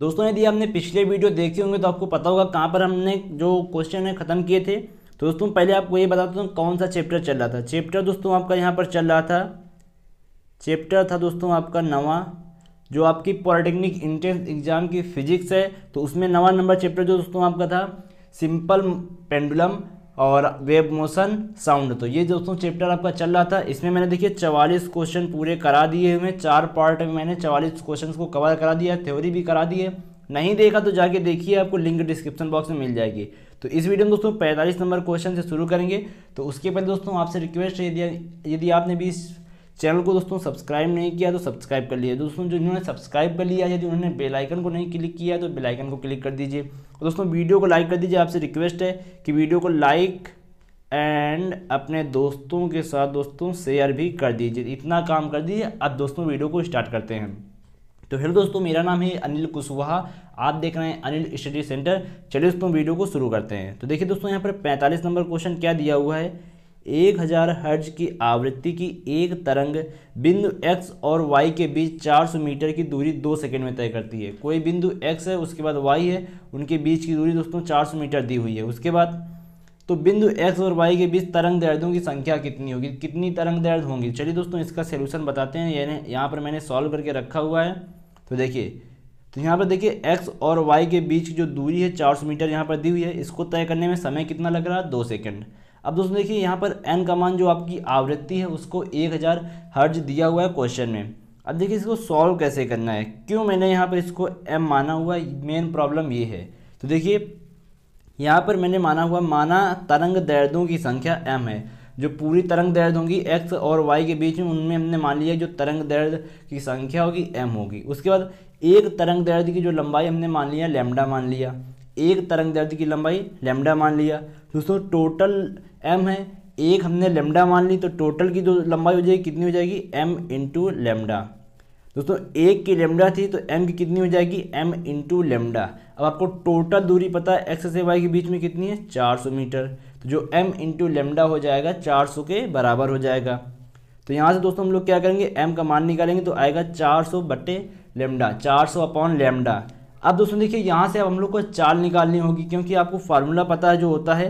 दोस्तों यदि आपने पिछले वीडियो देखे होंगे तो आपको पता होगा कहाँ पर हमने जो क्वेश्चन है ख़त्म किए थे तो दोस्तों पहले आपको ये बताता हूँ कौन सा चैप्टर चल रहा था चैप्टर दोस्तों आपका यहाँ पर चल रहा था चैप्टर था दोस्तों आपका नवा जो आपकी पॉलिटेक्निक इंट्रेंस एग्ज़ाम की फिजिक्स है तो उसमें नवा नंबर चैप्टर जो दोस्तों आपका था सिंपल पेंडुलम और वेब मोशन साउंड तो ये दोस्तों चैप्टर आपका चल रहा था इसमें मैंने देखिए चवालीस क्वेश्चन पूरे करा दिए हुए चार पार्ट में मैंने चवालीस क्वेश्चन को कवर करा दिया थ्योरी भी करा दी है नहीं देखा तो जाके देखिए आपको लिंक डिस्क्रिप्शन बॉक्स में मिल जाएगी तो इस वीडियो में दोस्तों 45 नंबर क्वेश्चन से शुरू करेंगे तो उसके पहले दोस्तों आपसे रिक्वेस्ट है यदि आपने भी इस चैनल को दोस्तों सब्सक्राइब नहीं किया तो सब्सक्राइब कर लीजिए दोस्तों जो जिन्होंने सब्सक्राइब कर लिया यदि उन्होंने बेलाइकन को नहीं क्लिक किया तो बेलाइकन को क्लिक कर दीजिए दोस्तों वीडियो को लाइक कर दीजिए आपसे रिक्वेस्ट है कि वीडियो को लाइक एंड अपने दोस्तों के साथ दोस्तों शेयर भी कर दीजिए इतना काम कर दीजिए अब दोस्तों वीडियो को स्टार्ट करते हैं तो हेलो दोस्तों मेरा नाम है अनिल कुशवाहा आप देख रहे हैं अनिल स्टडी सेंटर चलिए दोस्तों वीडियो को शुरू करते हैं तो देखिए दोस्तों यहाँ पर 45 नंबर क्वेश्चन क्या दिया हुआ है एक हज़ार हर्ज की आवृत्ति की एक तरंग बिंदु एक्स और वाई के बीच 400 मीटर की दूरी दो सेकंड में तय करती है कोई बिंदु एक्स है उसके बाद वाई है उनके बीच की दूरी दोस्तों 400 मीटर दी हुई है उसके बाद तो बिंदु एक्स और वाई के बीच तरंग दर्दों की संख्या कितनी होगी कितनी तरंग दर्द होंगी चलिए दोस्तों इसका सोल्यूशन बताते हैं यानी यहाँ पर मैंने सॉल्व करके रखा हुआ है तो देखिए तो यहाँ पर देखिए x और y के बीच जो दूरी है 400 मीटर यहाँ पर दी हुई है इसको तय करने में समय कितना लग रहा है दो सेकंड अब दोस्तों देखिए यहाँ पर एन का मान जो आपकी आवृत्ति है उसको एक हज़ार हर्ज दिया हुआ है क्वेश्चन में अब देखिए इसको सॉल्व कैसे करना है क्यों मैंने यहाँ पर इसको एम माना हुआ मेन प्रॉब्लम ये है तो देखिए यहाँ पर मैंने माना हुआ माना तरंग दर्दों की संख्या एम है जो पूरी तरंग दर्द होंगी एक्स और वाई के बीच में उनमें हमने मान लिया जो तरंग दर्द की संख्या होगी एम होगी उसके बाद एक तरंग दर्द की जो लंबाई हमने मान लिया लेमडा मान लिया एक तरंग दर्द की लंबाई लेमडा मान लिया दोस्तों टोटल एम है एक हमने लेमडा मान ली तो टोटल की जो लंबाई हो जाएगी कितनी हो जाएगी एम इंटू लेमडा दोस्तों एक की लेमडा थी तो एम की कितनी हो जाएगी एम इंटू लेमडा अब आपको टोटल दूरी पता है एक्स से वाई के बीच में कितनी है 400 मीटर तो जो एम इंटू लेमडा हो जाएगा 400 के बराबर हो जाएगा तो यहाँ से दोस्तों हम लोग क्या करेंगे एम का मान निकालेंगे तो आएगा चार सौ बटे लेमडा सौ अपॉन लेमडा अब दोस्तों देखिए यहाँ से अब हम लोग को चाल निकालनी होगी क्योंकि आपको फार्मूला पता है जो होता है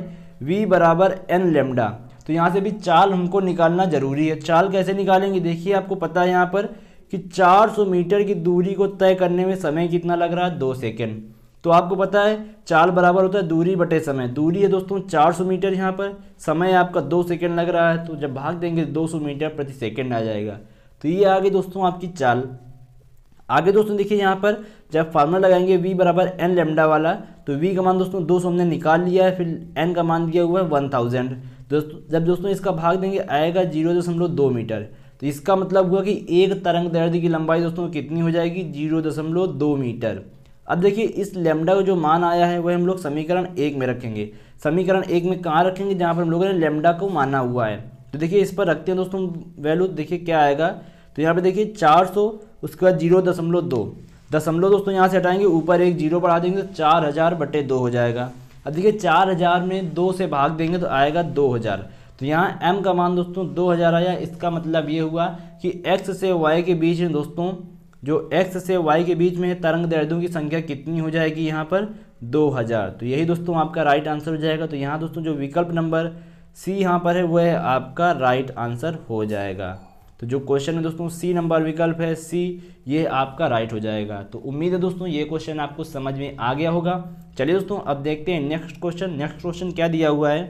v बराबर एन लेमडा तो यहाँ से भी चाल हमको निकालना ज़रूरी है चाल कैसे निकालेंगे देखिए आपको पता है यहाँ पर कि 400 मीटर की दूरी को तय करने में समय कितना लग रहा है दो सेकेंड तो आपको पता है चाल बराबर होता है दूरी बटे समय दूरी है दोस्तों चार मीटर यहाँ पर समय आपका दो सेकेंड लग रहा है तो जब भाग देंगे दो मीटर प्रति सेकेंड आ जाएगा तो ये आ गई दोस्तों आपकी चाल आगे दोस्तों देखिए यहाँ पर जब फार्मूला लगाएंगे v बराबर एन लेमडा वाला तो v का मान दोस्तों दो सौ हमने निकाल लिया है फिर n का मान दिया हुआ है वन थाउजेंड दोस्तों जब दोस्तों इसका भाग देंगे आएगा जीरो दशमलव दो मीटर तो इसका मतलब हुआ कि एक तरंग दर्द की लंबाई दोस्तों कितनी हो जाएगी जीरो दशमलव दो मीटर अब देखिए इस लेमडा का जो मान आया है वह हम लोग समीकरण एक में रखेंगे समीकरण एक में कहाँ रखेंगे जहाँ पर हम लोगों ने लेमडा को माना हुआ है तो देखिए इस पर रखते हैं दोस्तों वैल्यू देखिए क्या आएगा तो यहाँ पर देखिए चार सौ उसके बाद जीरो दशमलव दो दशमलव दोस्तों यहाँ से हटाएंगे ऊपर एक जीरो बढ़ा देंगे तो चार हज़ार बटे दो हो जाएगा अब देखिए चार हज़ार में दो से भाग देंगे तो आएगा दो हज़ार तो यहाँ एम का मान दोस्तों दो हज़ार आया इसका मतलब ये हुआ कि एक्स से वाई के बीच में दोस्तों जो x से y के बीच में तरंग दर्दों की संख्या कितनी हो जाएगी यहाँ पर दो हज़ार तो यही दोस्तों आपका राइट आंसर हो जाएगा तो यहाँ दोस्तों जो विकल्प नंबर सी यहाँ पर है वह आपका राइट आंसर हो जाएगा तो जो क्वेश्चन है दोस्तों सी नंबर विकल्प है सी ये आपका राइट हो जाएगा तो उम्मीद है दोस्तों ये क्वेश्चन आपको समझ में आ गया होगा चलिए दोस्तों अब देखते हैं नेक्स्ट क्वेश्चन नेक्स्ट क्वेश्चन क्या दिया हुआ है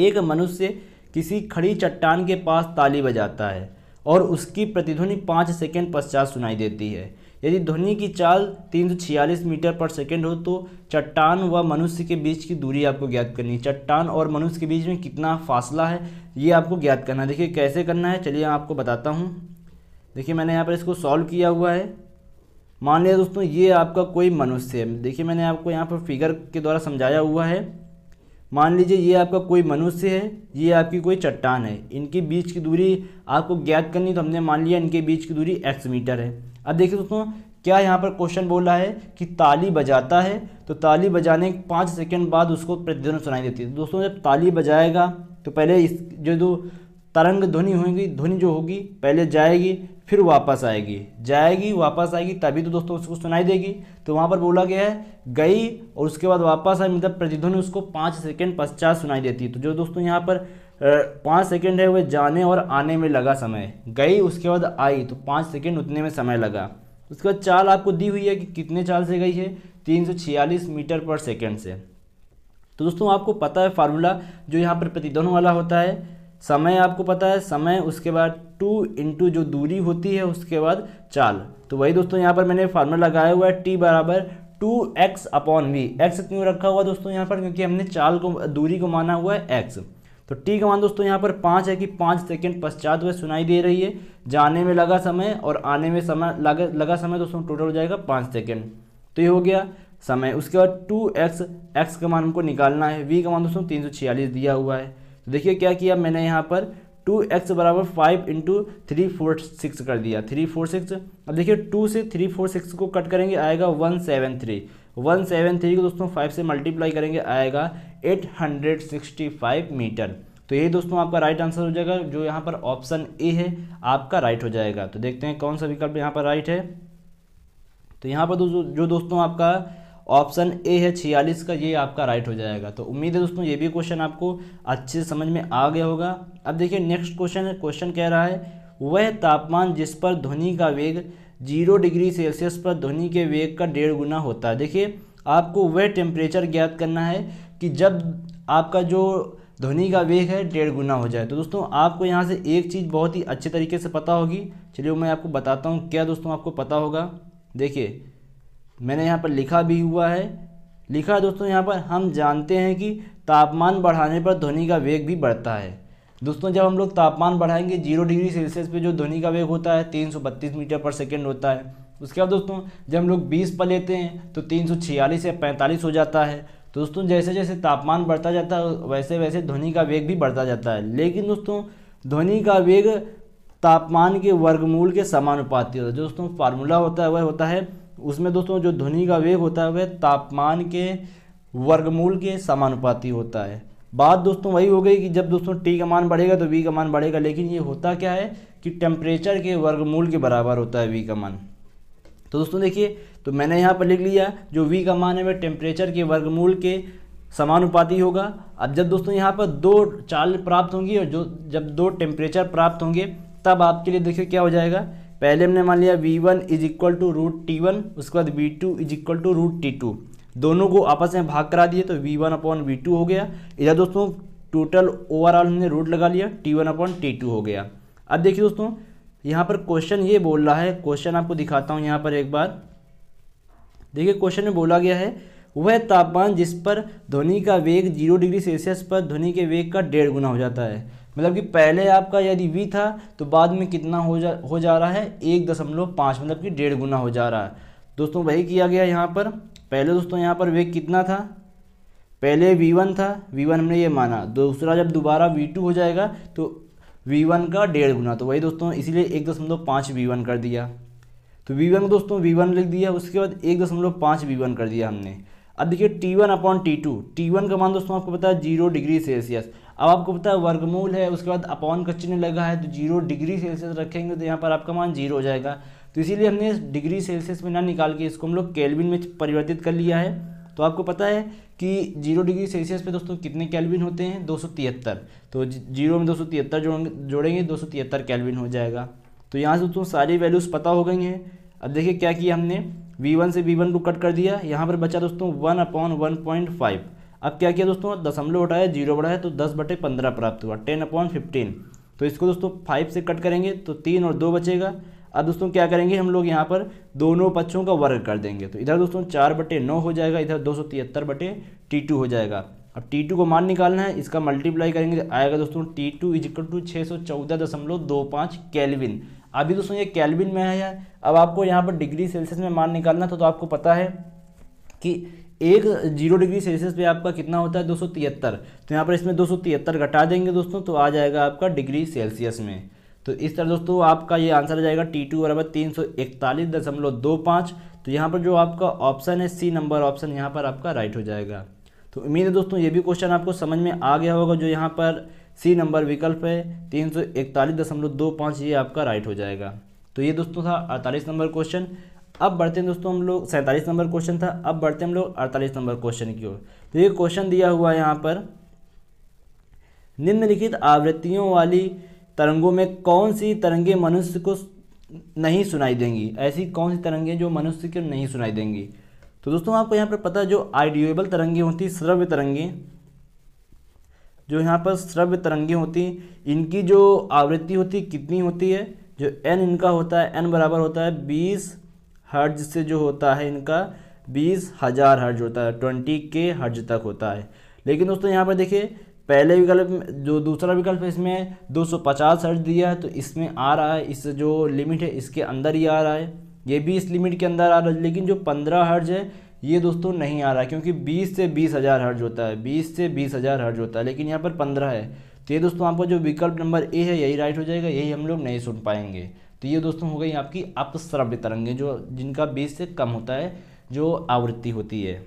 एक मनुष्य किसी खड़ी चट्टान के पास ताली बजाता है और उसकी प्रतिध्वनि पाँच सेकेंड पश्चात सुनाई देती है यदि ध्वनि की चाल 346 मीटर पर सेकेंड हो तो चट्टान व मनुष्य के बीच की दूरी आपको ज्ञात करनी है चट्टान और मनुष्य के बीच में कितना फासला है ये आपको ज्ञात करना है देखिए कैसे करना है चलिए आपको बताता हूँ देखिए मैंने यहाँ पर इसको सॉल्व किया हुआ है मान लिया दोस्तों ये आपका कोई मनुष्य है देखिए मैंने आपको यहाँ पर फिगर के द्वारा समझाया हुआ है मान लीजिए ये आपका कोई मनुष्य है ये आपकी कोई चट्टान है इनके बीच की दूरी आपको ज्ञात करनी तो हमने मान लिया इनके बीच की दूरी एक्स मीटर है अब देखिए दोस्तों क्या यहाँ पर क्वेश्चन बोला है कि ताली बजाता है तो ताली बजाने के पाँच सेकेंड बाद उसको प्रतिध्वनि सुनाई देती है तो दोस्तों जब ताली बजाएगा तो पहले इस जो जो तरंग ध्वनि होगी ध्वनि जो होगी पहले जाएगी फिर वापस आएगी जाएगी वापस आएगी तभी तो दोस्तों उसको सुनाई देगी तो वहाँ पर बोला गया है गई और उसके बाद वापस आई मतलब प्रतिध्वनि उसको पाँच सेकेंड पश्चात सुनाई देती है तो जो दोस्तों यहाँ पर पाँच सेकेंड है वह जाने और आने में लगा समय गई उसके बाद आई तो पाँच सेकेंड उतने में समय लगा उसके बाद चाल आपको दी हुई है कि कितने चाल से गई है तीन मीटर पर सेकेंड से तो दोस्तों आपको पता है फार्मूला जो यहाँ पर प्रतिद्वंद वाला होता है समय आपको पता है समय उसके बाद टू इंटू जो दूरी होती है उसके बाद चाल तो वही दोस्तों यहाँ पर मैंने फार्मूला लगाया हुआ है टी बराबर two X upon V X क्यों रखा हुआ दोस्तों यहाँ पर क्योंकि हमने चाल को दूरी को माना हुआ है एक्स तो टी का मान दोस्तों यहाँ पर पाँच है कि पाँच सेकेंड पश्चात वह सुनाई दे रही है जाने में लगा समय और आने में समय लगा लगा समय दोस्तों टोटल हो जाएगा पाँच सेकेंड तो ये हो गया समय उसके बाद टू एक्स एक्स का मान हमको निकालना है वी का मान दोस्तों तीन सौ छियालीस दिया हुआ है तो देखिए क्या किया मैंने यहाँ पर टू एक्स बराबर five into three four six कर दिया थ्री फोर सिक्स अब देखिए टू से थ्री फोर सिक्स को कट करेंगे आएगा one seven three one seven three को दोस्तों फाइव से मल्टीप्लाई करेंगे आएगा 865 मीटर तो यही दोस्तों आपका राइट आंसर हो जाएगा जो यहाँ पर ऑप्शन ए है आपका राइट हो जाएगा तो देखते हैं कौन सा विकल्प यहाँ पर राइट है तो यहाँ पर जो दोस्तों आपका ऑप्शन ए है छियालीस का ये आपका राइट हो जाएगा तो उम्मीद है दोस्तों ये भी क्वेश्चन आपको अच्छे से समझ में आ गया होगा अब देखिए नेक्स्ट क्वेश्चन है क्वेश्चन कह रहा है वह तापमान जिस पर ध्वनि का वेग जीरो डिग्री सेल्सियस पर ध्वनि के वेग का डेढ़ गुना होता है देखिए आपको वह टेम्परेचर ज्ञात करना है कि जब आपका जो ध्वनि का वेग है डेढ़ गुना हो जाए तो दोस्तों आपको यहाँ से एक चीज़ बहुत ही अच्छे तरीके से पता होगी चलिए मैं आपको बताता हूँ क्या दोस्तों आपको पता होगा देखिए मैंने यहाँ पर लिखा भी हुआ है लिखा है दोस्तों यहाँ पर हम जानते हैं कि तापमान बढ़ाने पर ध्वनि का वेग भी बढ़ता है दोस्तों जब हम लोग तापमान बढ़ाएंगे जीरो डिग्री सेल्सियस पे जो ध्वनि का वेग होता है तीन सौ बत्तीस मीटर पर सेकेंड होता है उसके बाद दोस्तों जब हम लोग बीस पर लेते हैं तो तीन सौ छियालीस या पैंतालीस हो जाता है तो दोस्तों जैसे जैसे तापमान बढ़ता जाता है वैसे वैसे ध्वनि का वेग भी बढ़ता जाता है लेकिन दोस्तों ध्वनि का वेग तापमान के वर्गमूल के समानुपाती होता है जो दोस्तों फार्मूला होता है वह होता है उसमें दोस्तों जो ध्वनि का वेग होता है वह तापमान के वर्गमूल के समानुपाती होता है बात दोस्तों वही हो गई कि जब दोस्तों टी का मान बढ़ेगा तो वी का मान बढ़ेगा लेकिन ये होता क्या है कि टेम्परेचर के वर्गमूल के बराबर होता है वी का मान तो दोस्तों देखिए तो मैंने यहाँ पर लिख लिया जो वी का मान है वह टेम्परेचर के वर्गमूल के समानुपाती होगा अब जब दोस्तों यहाँ पर दो चाल प्राप्त होंगी और जो जब दो टेम्परेचर प्राप्त होंगे तब आपके लिए देखिए क्या हो जाएगा पहले हमने मान लिया V one is equal to root T one उसके बाद V two is equal to root T two दोनों को आपस में भाग करा दिए तो V one upon V two हो गया इधर दोस्तों टोटल ओवरऑल हमने रूट लगा लिया T one upon T two हो गया अब देखिए दोस्तों यहाँ पर क्वेश्चन ये बोल रहा है क्वेश्चन आपको दिखाता हूँ यहाँ पर एक बार देखिए क्वेश्चन में बोला गया है वह तापमान जिस पर ध्वनि का वेग जीरो डिग्री सेल्सियस पर ध्वनि के वेग का डेढ़ गुना हो जाता है मतलब कि पहले आपका यदि वी था तो बाद में कितना हो जा हो जा रहा है एक दशमलव पाँच मतलब कि डेढ़ गुना हो जा रहा है दोस्तों वही किया गया यहाँ पर पहले दोस्तों यहाँ पर वेग कितना था पहले वन था वन हमने ये माना दूसरा जब दोबारा टू हो जाएगा तो वन का डेढ़ गुना तो वही दोस्तों इसीलिए एक दशमलव पाँच वी कर दिया तो वी वन दोस्तों वी वन लिख दिया उसके बाद एक दशमलव पाँच वी वन कर दिया हमने अब देखिए T one upon T two T one का मान दोस्तों आपको पता है जीरो डिग्री सेल्सियस अब आपको पता है वर्गमूल है उसके बाद अपॉन का चिन्ह लगा है तो जीरो डिग्री सेल्सियस रखेंगे तो यहाँ पर आपका मान जीरो हो जाएगा तो इसीलिए हमने डिग्री सेल्सियस में ना निकाल के इसको हम लोग कैलविन में परिवर्तित कर लिया है तो आपको पता है कि जीरो डिग्री सेल्सियस पे दोस्तों कितने कैलविन होते हैं दो तो जीरो में दो जोड़ेंगे दो कैलविन हो जाएगा तो यहाँ से दोस्तों सारी वैल्यूज़ पता हो गई हैं अब देखिए क्या किया हमने V1 से V1 को कट कर दिया यहाँ पर बचा दोस्तों one upon one point five अब क्या किया दोस्तों दशमलव उठाया जीरो बढ़ाया तो दस बटे पंद्रह प्राप्त हुआ टेन अपॉन फिफ्टीन तो इसको दोस्तों फाइव से कट करेंगे तो तीन और दो बचेगा अब दोस्तों क्या करेंगे हम लोग यहाँ पर दोनों पक्षों का वर्ग कर देंगे तो इधर दोस्तों चार बटे नौ हो जाएगा इधर दो सौ तिहत्तर बटे टी टू हो जाएगा अब टी टू को मान निकालना है इसका मल्टीप्लाई करेंगे तो आएगा दोस्तों T two is equal to छः सौ चौदह दशमलव दो पाँच कैलविन अभी दोस्तों ये कैलविन में आया है अब आपको यहाँ पर डिग्री सेल्सियस में मान निकालना था तो आपको पता है कि एक जीरो डिग्री सेल्सियस पे आपका कितना होता है दो सौ तिहत्तर तो यहाँ पर इसमें दो सौ तिहत्तर घटा देंगे दोस्तों तो आ जाएगा आपका डिग्री सेल्सियस में तो इस तरह दोस्तों आपका ये आंसर आ जाएगा टी टू बराबर तीन सौ इकतालीस दशमलव दो पाँच तो यहाँ पर जो आपका ऑप्शन है सी नंबर ऑप्शन यहाँ पर आपका राइट हो जाएगा तो उम्मीद है दोस्तों ये भी क्वेश्चन आपको समझ में आ गया होगा जो यहाँ पर सी नंबर विकल्प है तीन सौ इकतालीस दशमलव दो पाँच ये आपका राइट हो जाएगा तो ये दोस्तों था अड़तालीस नंबर क्वेश्चन अब बढ़ते हैं दोस्तों हम लोग सैंतालीस नंबर क्वेश्चन था अब बढ़ते हैं हम लोग अड़तालीस नंबर क्वेश्चन की ओर तो ये क्वेश्चन दिया हुआ है यहाँ पर निम्नलिखित आवृत्तियों वाली तरंगों में कौन सी तरंगे मनुष्य को नहीं सुनाई देंगी ऐसी कौन सी तरंगे जो मनुष्य को नहीं सुनाई देंगी तो दोस्तों आपको यहाँ पर पता है जो आइडियोबल तरंगे होती है श्रव्य तरंगे जो यहाँ पर श्रव्य तरंगें होती इनकी जो आवृत्ति होती कितनी होती है जो एन इनका होता है एन बराबर होता है बीस हर्ज से जो होता है इनका बीस हज़ार हर्ज होता है ट्वेंटी के हर्ज तक होता है लेकिन दोस्तों यहाँ पर देखिए पहले विकल्प जो दूसरा विकल्प है इसमें पचास हर्ज दिया है तो इसमें आ रहा है इस जो लिमिट है इसके अंदर ही आ रहा है ये भी इस लिमिट के अंदर आ रहा है लेकिन जो पंद्रह हर्ज है ये दोस्तों नहीं आ रहा क्योंकि 20 से बीस हज़ार हर्ज होता है 20 से बीस हज़ार हर्ज होता है लेकिन यहाँ पर 15 है तो ये दोस्तों आपका जो विकल्प नंबर ए है यही राइट हो जाएगा यही हम लोग नहीं सुन पाएंगे तो ये दोस्तों हो गई आपकी अपश्रव्य तरंगें जो जिनका बीस से कम होता है जो आवृत्ति होती है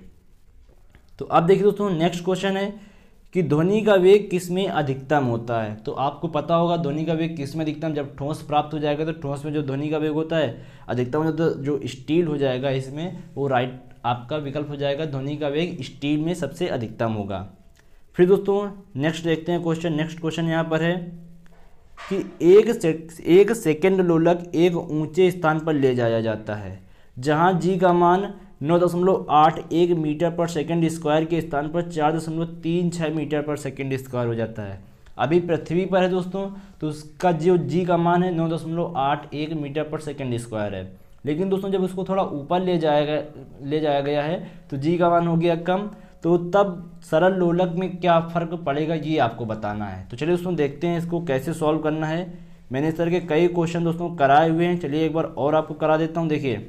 तो अब देखिए दोस्तों नेक्स्ट क्वेश्चन है कि ध्वनि का वेग किस में अधिकतम होता है तो आपको पता होगा ध्वनि का वेग किस में अधिकतम जब ठोस प्राप्त हो जाएगा तो ठोस में जो ध्वनि का वेग होता है अधिकतम जो तो जो स्टील हो जाएगा इसमें वो राइट आपका विकल्प हो जाएगा ध्वनि का वेग स्टील में सबसे अधिकतम होगा फिर दोस्तों नेक्स्ट देखते हैं क्वेश्चन नेक्स्ट क्वेश्चन यहाँ पर है कि एक से, एक सेकेंड लोलक एक ऊंचे स्थान पर ले जाया जाता है जहाँ जी का मान नौ दशमलव आठ एक मीटर पर सेकेंड स्क्वायर के स्थान पर चार दशमलव तीन छः मीटर पर सेकेंड स्क्वायर हो जाता है अभी पृथ्वी पर है दोस्तों तो उसका जो जी का मान है नौ दशमलव आठ एक मीटर पर सेकेंड स्क्वायर है लेकिन दोस्तों जब उसको थोड़ा ऊपर ले जाया गया ले जाया गया है तो जी का मान हो गया कम तो तब सरल लोलक में क्या फ़र्क पड़ेगा ये आपको बताना है तो चलिए दोस्तों देखते हैं इसको कैसे सॉल्व करना है मैंने इस तरह के कई क्वेश्चन दोस्तों कराए हुए हैं चलिए एक बार और आपको करा देता हूँ देखिए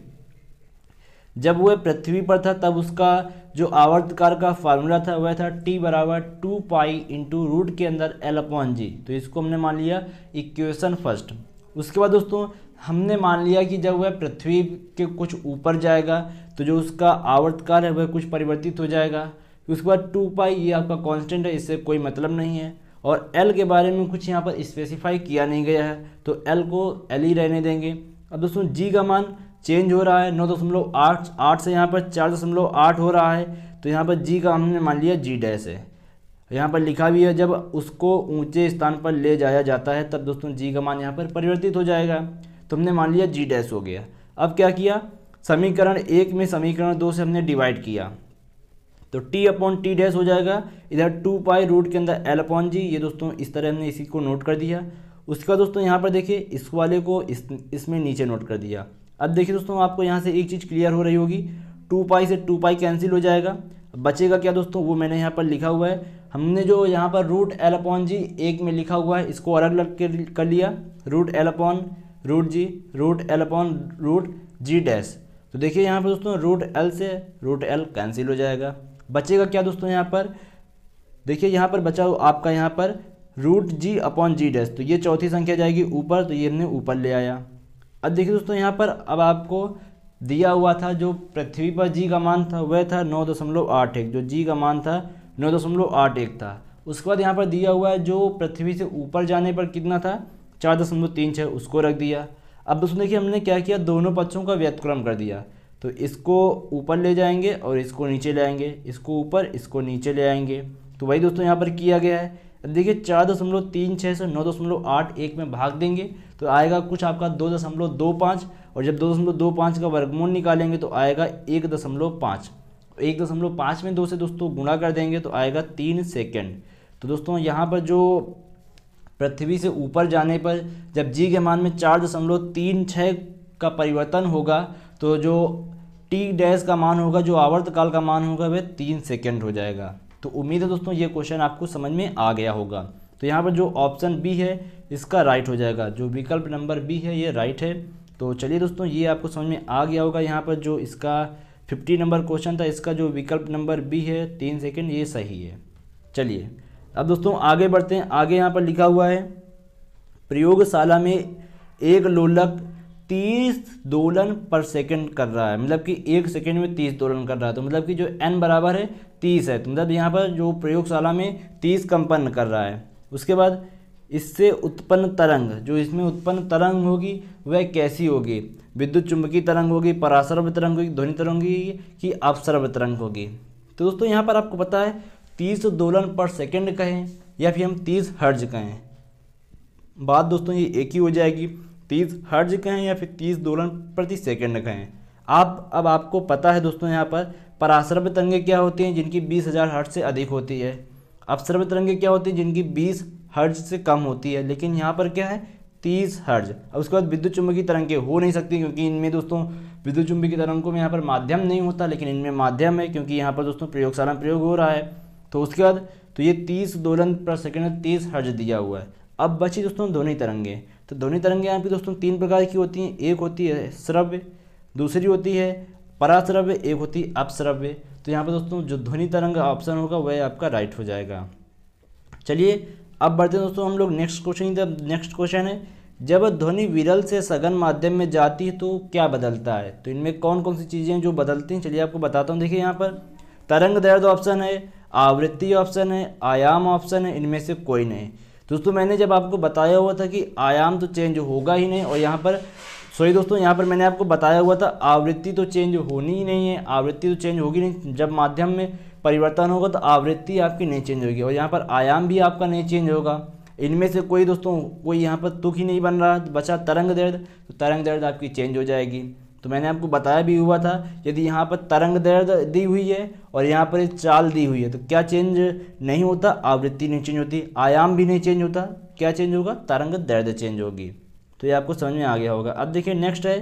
जब वह पृथ्वी पर था तब उसका जो आवर्तकार का फार्मूला था वह था टी बराबर टू पाई इंटू रूट के अंदर एल अपॉन जी तो इसको हमने मान लिया इक्वेशन फर्स्ट उसके बाद दोस्तों हमने मान लिया कि जब वह पृथ्वी के कुछ ऊपर जाएगा तो जो उसका आवर्तकाल है वह कुछ परिवर्तित हो जाएगा उसके बाद टू पाई ये आपका कांस्टेंट है इससे कोई मतलब नहीं है और एल के बारे में कुछ यहाँ पर स्पेसिफाई किया नहीं गया है तो एल को एल ही रहने देंगे अब दोस्तों जी का मान चेंज हो रहा है नौ दशमलव आठ आठ से यहाँ पर चार दशमलव आठ हो रहा है तो यहाँ पर जी का हमने मान लिया जी डैश है यहाँ पर लिखा भी है जब उसको ऊंचे स्थान पर ले जाया जाता है तब दोस्तों जी का मान यहाँ पर परिवर्तित हो जाएगा तुमने मान लिया जी डैश हो गया अब क्या किया समीकरण एक में समीकरण दो से हमने डिवाइड किया तो टी अपॉन टी डैश हो जाएगा इधर टू पाई रूट के अंदर एल अपॉन जी ये दोस्तों इस तरह हमने इसी को नोट कर दिया उसके बाद दोस्तों यहाँ पर देखिए इस वाले को इस इसमें नीचे नोट कर दिया अब देखिए दोस्तों आपको यहाँ से एक चीज़ क्लियर हो रही होगी टू पाई से टू पाई कैंसिल हो जाएगा बचेगा क्या दोस्तों वो मैंने यहाँ पर लिखा हुआ है हमने जो यहाँ पर रूट एल अपॉन जी एक में लिखा हुआ है इसको अलग अलग कर लिया root L upon root G root L upon root G dash तो देखिए यहाँ पर दोस्तों रूट एल से रूट एल कैंसिल हो जाएगा बचेगा क्या दोस्तों यहाँ पर देखिए यहाँ पर बचा आपका यहाँ पर root G upon G dash तो ये चौथी संख्या जाएगी ऊपर तो ये हमने ऊपर ले आया अब देखिए दोस्तों यहाँ पर अब आपको दिया हुआ था जो पृथ्वी पर जी का मान था वह था नौ दशमलव आठ एक जो जी का मान था नौ दशमलव आठ एक था उसके बाद यहाँ पर दिया हुआ है जो पृथ्वी से ऊपर जाने पर कितना था चार दशमलव तीन छः उसको रख दिया अब दोस्तों देखिए हमने क्या किया दोनों पक्षों का व्यतक्रम कर दिया तो इसको ऊपर ले जाएंगे और इसको नीचे ले आएंगे इसको ऊपर इसको नीचे ले आएंगे तो वही दोस्तों यहाँ पर किया गया है अब देखिए चार दशमलव तीन छः से नौ दशमलव आठ एक में भाग देंगे तो आएगा कुछ आपका दो दशमलव दो पाँच और जब दो दशमलव दो पाँच का वर्गमूल निकालेंगे तो आएगा एक दशमलव पाँच तो एक दशमलव पाँच में दो से दोस्तों गुणा कर देंगे तो आएगा तीन सेकेंड तो दोस्तों यहाँ पर जो पृथ्वी से ऊपर जाने पर जब जी के मान में चार दशमलव तीन छः का परिवर्तन होगा तो जो टी डैश का मान होगा जो आवर्त काल का मान होगा वह तीन सेकेंड हो जाएगा तो उम्मीद है दोस्तों ये क्वेश्चन आपको समझ में आ गया होगा तो यहाँ पर जो ऑप्शन बी है इसका राइट हो जाएगा जो विकल्प नंबर बी है ये राइट है तो चलिए दोस्तों ये आपको समझ में आ गया होगा यहाँ पर जो इसका फिफ्टी नंबर क्वेश्चन था इसका जो विकल्प नंबर बी है तीन सेकेंड ये सही है चलिए अब दोस्तों आगे बढ़ते हैं आगे यहाँ पर लिखा हुआ है प्रयोगशाला में एक लोलक तीस दोलन पर सेकंड कर रहा है मतलब कि एक सेकंड में तीस दोलन कर रहा है तो मतलब कि जो एन बराबर है तीस है तो मतलब यहाँ पर जो प्रयोगशाला में तीस कंपन्न कर रहा है उसके बाद इससे उत्पन्न तरंग जो इसमें उत्पन्न तरंग होगी वह कैसी होगी विद्युत चुंबकीय तरंग होगी परासर्व तरंग होगी ध्वनि तरंग होगी कि अवसर्व तरंग होगी तो दोस्तों यहाँ पर आपको पता है तीस दोलन पर सेकेंड कहें या फिर हम तीस हर्ज कहें बात दोस्तों ये एक ही हो जाएगी तीस हर्ज कहें या फिर तीस दोलन प्रति सेकेंड कहें आप अब आपको पता है दोस्तों यहाँ पर पराश्रव्य तरंगे क्या होती हैं जिनकी बीस हज़ार हर्ज से अधिक होती है अपश्रव्य तरंगे क्या होती हैं जिनकी बीस हर्ज से कम होती है लेकिन यहाँ पर क्या है तीस हर्ज अब उसके बाद विद्युत चुंबकीय तरंगे हो नहीं सकती क्योंकि इनमें दोस्तों विद्युत चुंबकीय तरंगों में यहाँ पर माध्यम नहीं होता लेकिन इनमें माध्यम है क्योंकि यहाँ पर दोस्तों प्रयोगशाला प्रयोग हो रहा है तो उसके बाद तो ये तीस दोलन पर सेकेंड तीस हर्ज दिया हुआ है अब बची दोस्तों ध्वनि तरंगे तो ध्वनि तरंगे यहाँ पर दोस्तों तीन प्रकार की होती हैं एक होती है श्रव्य दूसरी होती है पराश्रव्य एक होती है अपश्रव्य तो यहाँ पर दोस्तों जो ध्वनि तरंग ऑप्शन होगा वह आपका राइट हो जाएगा चलिए अब बढ़ते हैं दोस्तों हम लोग नेक्स्ट क्वेश्चन नेक्स्ट क्वेश्चन है जब ध्वनि विरल से सघन माध्यम में जाती है तो क्या बदलता है तो इनमें कौन कौन सी चीज़ें जो बदलती हैं चलिए आपको बताता हूँ देखिए यहाँ पर तरंग दर्द ऑप्शन है आवृत्ति ऑप्शन है आयाम ऑप्शन है इनमें से कोई नहीं दोस्तों मैंने जब आपको बताया हुआ था कि आयाम तो चेंज होगा ही नहीं और यहाँ पर सॉरी दोस्तों यहाँ पर मैंने आपको बताया हुआ था आवृत्ति तो चेंज होनी ही नहीं है आवृत्ति तो चेंज होगी नहीं जब माध्यम में परिवर्तन होगा तो आवृत्ति आपकी नहीं चेंज होगी और यहाँ पर आयाम भी आपका नहीं चेंज होगा इनमें से कोई दोस्तों कोई यहाँ पर तुख ही नहीं बन रहा बचा तरंग दर्द तो तरंग दर्द आपकी चेंज हो जाएगी तो मैंने आपको बताया भी हुआ था यदि यहाँ पर तरंग दर्द दी हुई है और यहाँ पर चाल दी हुई है तो क्या चेंज नहीं होता आवृत्ति नहीं चेंज होती आयाम भी नहीं चेंज होता क्या चेंज होगा तरंग दर्द चेंज होगी तो ये आपको समझ में आ गया होगा अब देखिए नेक्स्ट है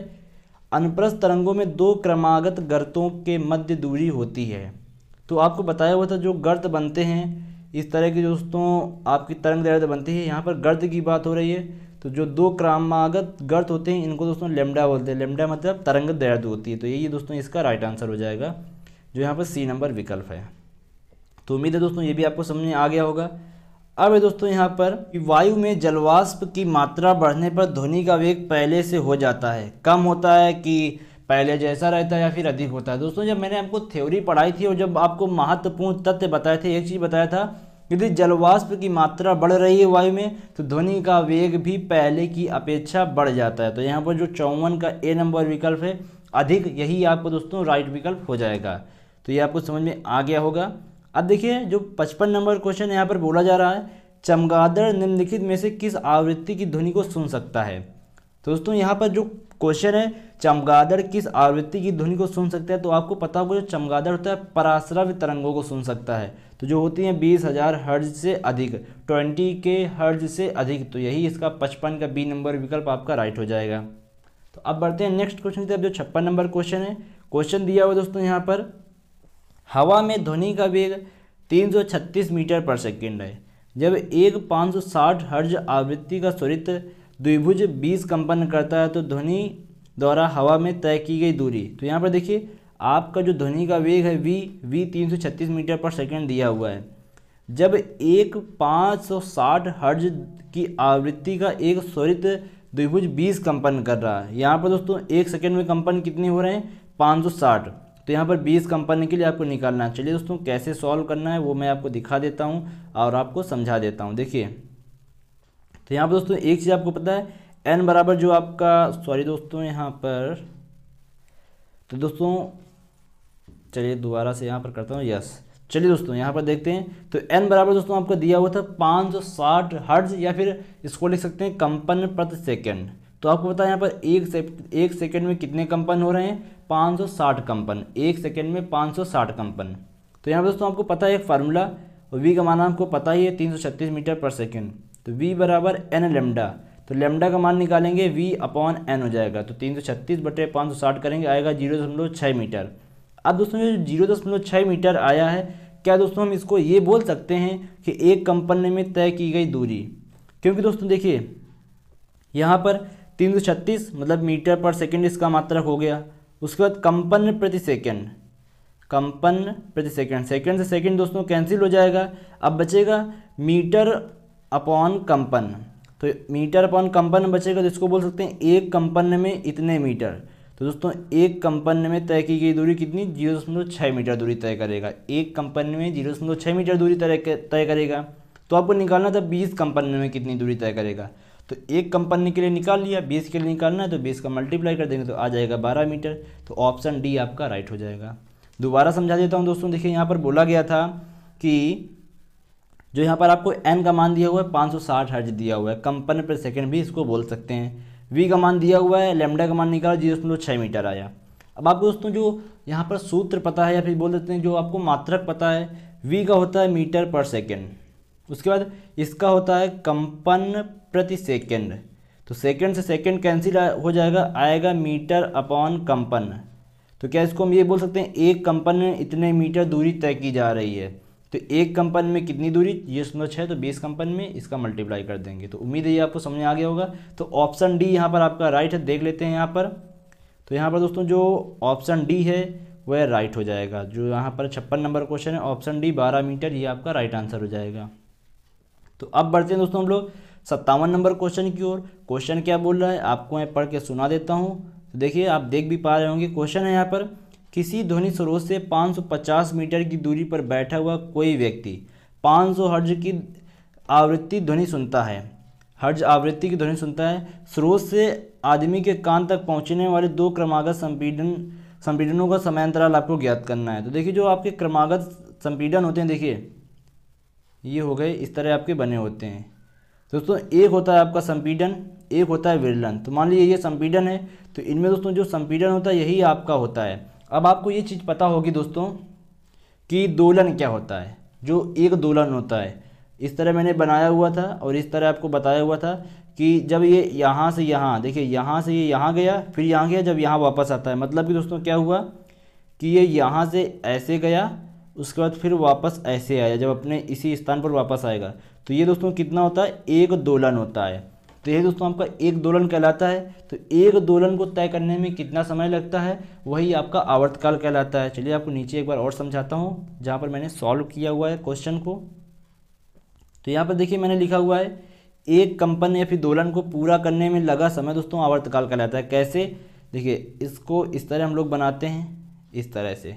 अनप्रस्थ तरंगों में दो क्रमागत गर्तों के मध्य दूरी होती है तो आपको बताया हुआ था जो गर्त बनते हैं इस तरह के दोस्तों आपकी तरंग दर्द बनती है यहाँ पर गर्द की बात हो रही है तो जो दो क्रमागत गर्त होते हैं इनको दोस्तों लेमडा बोलते हैं लेमडा मतलब तरंगत दर्द होती है तो यही दोस्तों इसका राइट आंसर हो जाएगा जो यहाँ पर सी नंबर विकल्प है तो उम्मीद है दोस्तों ये भी आपको समझ में आ गया होगा अब दोस्तों यहाँ पर वायु में जलवाष्प की मात्रा बढ़ने पर ध्वनि का वेग पहले से हो जाता है कम होता है कि पहले जैसा रहता है या फिर अधिक होता है दोस्तों जब मैंने आपको थ्योरी पढ़ाई थी और जब आपको महत्वपूर्ण तथ्य बताए थे एक चीज़ बताया था यदि जलवाष्प की मात्रा बढ़ रही है वायु में तो ध्वनि का वेग भी पहले की अपेक्षा बढ़ जाता है तो यहाँ पर जो चौवन का ए नंबर विकल्प है अधिक यही आपको दोस्तों राइट विकल्प हो जाएगा तो ये आपको समझ में आ गया होगा अब देखिए जो पचपन नंबर क्वेश्चन यहाँ पर बोला जा रहा है चमगादड़ निम्नलिखित में से किस आवृत्ति की ध्वनि को सुन सकता है तो दोस्तों यहाँ पर जो क्वेश्चन है चमगादड़ किस आवृत्ति की ध्वनि को सुन सकता है तो आपको पता होगा जो चमगादड़ होता है पराश्रव्य तरंगों को सुन सकता है तो जो होती हैं बीस हज़ार हर्ज से अधिक ट्वेंटी के हर्ज से अधिक तो यही इसका पचपन का बी नंबर विकल्प आपका राइट हो जाएगा तो अब बढ़ते हैं नेक्स्ट क्वेश्चन की तरफ जो छप्पन नंबर क्वेश्चन है क्वेश्चन दिया हुआ दोस्तों यहाँ पर हवा में ध्वनि का वेग छत्तीस मीटर पर सेकेंड है जब एक साठ हर्ज आवृत्ति का स्वरित द्विभुज बीस कंपन करता है तो ध्वनि द्वारा हवा में तय की गई दूरी तो यहाँ पर देखिए आपका जो ध्वनि का वेग है वी वी 336 मीटर पर सेकंड दिया हुआ है जब एक 560 हर्ज की आवृत्ति का एक स्वरित द्विभुज 20 कंपन कर रहा है यहाँ पर दोस्तों एक सेकंड में कंपन कितने हो रहे हैं 560 तो यहाँ पर 20 कंपन के लिए आपको निकालना है चलिए दोस्तों कैसे सॉल्व करना है वो मैं आपको दिखा देता हूँ और आपको समझा देता हूँ देखिए तो यहाँ पर दोस्तों एक चीज़ आपको पता है एन बराबर जो आपका सॉरी दोस्तों यहाँ पर तो दोस्तों चलिए दोबारा से यहाँ पर करता हूँ यस चलिए दोस्तों यहाँ पर देखते हैं तो एन बराबर दोस्तों आपको दिया हुआ था पाँच सौ साठ हर्ज या फिर इसको लिख सकते हैं कंपन प्रति सेकेंड तो आपको पता है यहाँ पर एक से एक सेकेंड में कितने कंपन हो रहे हैं 560 कंपन एक सेकेंड में 560 कंपन तो यहाँ पर दोस्तों आपको पता है एक फार्मूला वी का माना आपको पता ही है 336 मीटर पर सेकेंड तो वी बराबर एन लेमडा तो लेमडा का मान निकालेंगे वी अपॉन एन हो जाएगा तो 336 बटे साठ करेंगे आएगा जीरो मीटर अब दोस्तों जो जीरो दशमलव छः मीटर आया है क्या दोस्तों हम इसको ये बोल सकते हैं कि एक कंपन में तय की गई दूरी क्योंकि दोस्तों देखिए यहाँ पर तीन सौ छत्तीस मतलब मीटर पर सेकेंड इसका मात्रक हो गया उसके बाद कंपन प्रति सेकेंड कंपन प्रति सेकेंड सेकेंड से सेकेंड दोस्तों कैंसिल हो जाएगा अब बचेगा मीटर अपॉन कंपन तो मीटर अपॉन कंपन बचेगा तो इसको बोल सकते हैं एक कंपन में इतने मीटर तो दोस्तों एक कंपन में तय की गई दूरी कितनी जीरो दशमलव छः मीटर दूरी तय करेगा एक कंपन में जीरो दशमलव छः मीटर दूरी तय तय करेगा तो आपको निकालना था बीस कंपन में कितनी दूरी तय करेगा तो एक कंपनी के लिए निकाल लिया बीस के लिए निकालना है तो बीस का मल्टीप्लाई कर देंगे तो आ जाएगा बारह मीटर तो ऑप्शन डी आपका राइट हो जाएगा दोबारा समझा देता हूँ दोस्तों देखिए यहाँ पर बोला गया था कि जो यहाँ पर आपको एन का मान दिया हुआ है साठ हर्ज दिया हुआ है कंपन पर सेकेंड भी इसको बोल सकते हैं वी का मान दिया हुआ है लेमडा का मान निकाला जीरो दशमलव छः मीटर आया अब आपको दोस्तों जो यहाँ पर सूत्र पता है या फिर बोल देते हैं जो आपको मात्रक पता है वी का होता है मीटर पर सेकेंड उसके बाद इसका होता है कंपन प्रति सेकेंड तो सेकेंड से सेकेंड कैंसिल हो जाएगा आएगा मीटर अपॉन कंपन तो क्या इसको हम ये बोल सकते हैं एक कंपन इतने मीटर दूरी तय की जा रही है तो एक कंपन में कितनी दूरी ये सुनो छः तो बीस कंपन में इसका मल्टीप्लाई कर देंगे तो उम्मीद है ये आपको समझ आ गया होगा तो ऑप्शन डी यहाँ पर आपका राइट है देख लेते हैं यहाँ पर तो यहाँ पर दोस्तों जो ऑप्शन डी है वह राइट हो जाएगा जो यहाँ पर छप्पन नंबर क्वेश्चन है ऑप्शन डी बारह मीटर ये आपका राइट आंसर हो जाएगा तो अब बढ़ते हैं दोस्तों हम लोग सत्तावन नंबर क्वेश्चन की ओर क्वेश्चन क्या बोल रहा है आपको मैं पढ़ के सुना देता हूँ तो देखिए आप देख भी पा रहे होंगे क्वेश्चन है यहाँ पर किसी ध्वनि स्रोत से 550 मीटर की दूरी पर बैठा हुआ कोई व्यक्ति 500 हर्ज की आवृत्ति ध्वनि सुनता है हर्ज आवृत्ति की ध्वनि सुनता है स्रोत से आदमी के कान तक पहुंचने वाले दो क्रमागत संपीडन संपीडनों का समय अंतराल आपको ज्ञात करना है तो देखिए जो आपके क्रमागत संपीडन होते हैं देखिए ये हो गए इस तरह आपके बने होते हैं दोस्तों एक होता है आपका संपीडन एक होता है विरलन तो मान लीजिए ये संपीडन है तो इनमें दोस्तों जो संपीडन होता है यही आपका होता है अब आपको ये चीज़ पता होगी दोस्तों कि दोलन क्या होता है जो एक दोलन होता है इस तरह मैंने बनाया हुआ था और इस तरह आपको बताया हुआ था कि जब ये यहाँ से यहाँ देखिए यहाँ से ये यहाँ गया फिर यहाँ गया जब यहाँ वापस आता है मतलब कि दोस्तों क्या हुआ कि ये यहाँ से ऐसे गया उसके बाद फिर वापस ऐसे आया जब अपने इसी स्थान पर वापस आएगा तो ये दोस्तों कितना होता है एक दोलन होता है तो यही दोस्तों आपका एक दोलन कहलाता है तो एक दोलन को तय करने में कितना समय लगता है वही आपका आवर्तकाल कहलाता है चलिए आपको नीचे एक बार और समझाता हूँ जहाँ पर मैंने सॉल्व किया हुआ है क्वेश्चन को तो यहाँ पर देखिए मैंने लिखा हुआ है एक कंपन या फिर दोलन को पूरा करने में लगा समय दोस्तों आवर्तकाल कहलाता है कैसे देखिए इसको इस तरह हम लोग बनाते हैं इस तरह से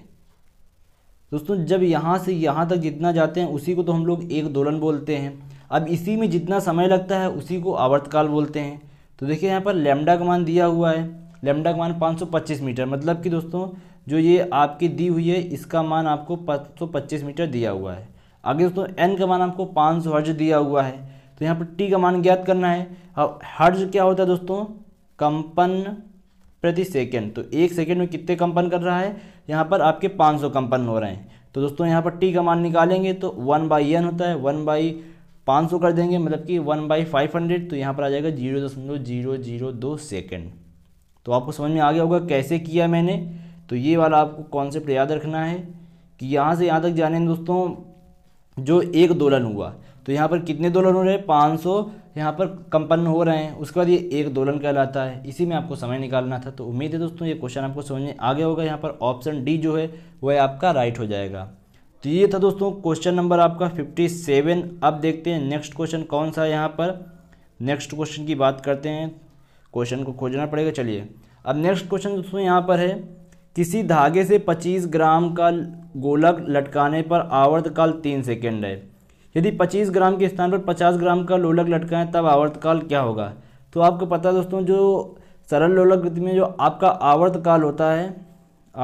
दोस्तों जब यहाँ से यहाँ तक जितना जाते हैं उसी को तो हम लोग एक दोलन बोलते हैं अब इसी में जितना समय लगता है उसी को आवर्तकाल बोलते हैं तो देखिए यहाँ पर लेमडा का मान दिया हुआ है लेमडा का मान 525 मीटर मतलब कि दोस्तों जो ये आपकी दी हुई है इसका मान आपको 525 मीटर दिया हुआ है आगे दोस्तों एन का मान आपको 500 हर्ज दिया हुआ है तो यहाँ पर टी का मान ज्ञात करना है अब हर्ज क्या होता है दोस्तों कंपन प्रति सेकेंड तो एक सेकेंड में कितने कंपन कर रहा है यहाँ पर आपके सौ कंपन हो रहे हैं तो दोस्तों यहाँ पर टी का मान निकालेंगे तो वन बाई एन होता है वन बाई पाँच सौ कर देंगे मतलब कि वन बाई फाइव हंड्रेड तो यहाँ पर आ जाएगा जीरो दशमलव जीरो जीरो दो सेकेंड तो आपको समझ में आ गया होगा कैसे किया मैंने तो ये वाला आपको कॉन्सेप्ट याद रखना है कि यहाँ से यहाँ तक जाने दोस्तों जो एक दोलन हुआ तो यहाँ पर कितने दोलन हो रहे हैं पाँच सौ यहाँ पर कंपन हो रहे हैं उसके बाद ये एक दोलन कहलाता है इसी में आपको समय निकालना था तो उम्मीद है दोस्तों ये क्वेश्चन आपको समझ में आ गया होगा यहाँ पर ऑप्शन डी जो है वह आपका राइट हो जाएगा तो ये था दोस्तों क्वेश्चन नंबर आपका फिफ्टी सेवन अब देखते हैं नेक्स्ट क्वेश्चन कौन सा है यहाँ पर नेक्स्ट क्वेश्चन की बात करते हैं क्वेश्चन को खोजना पड़ेगा चलिए अब नेक्स्ट क्वेश्चन दोस्तों यहाँ पर है किसी धागे से पच्चीस ग्राम का गोलक लटकाने पर आवर्तकाल तीन सेकेंड है यदि पच्चीस ग्राम के स्थान पर पचास ग्राम का लोलक लटकाएं तब आवर्तकाल क्या होगा तो आपको पता है दोस्तों जो सरल लोलक में जो आपका आवर्तकाल होता है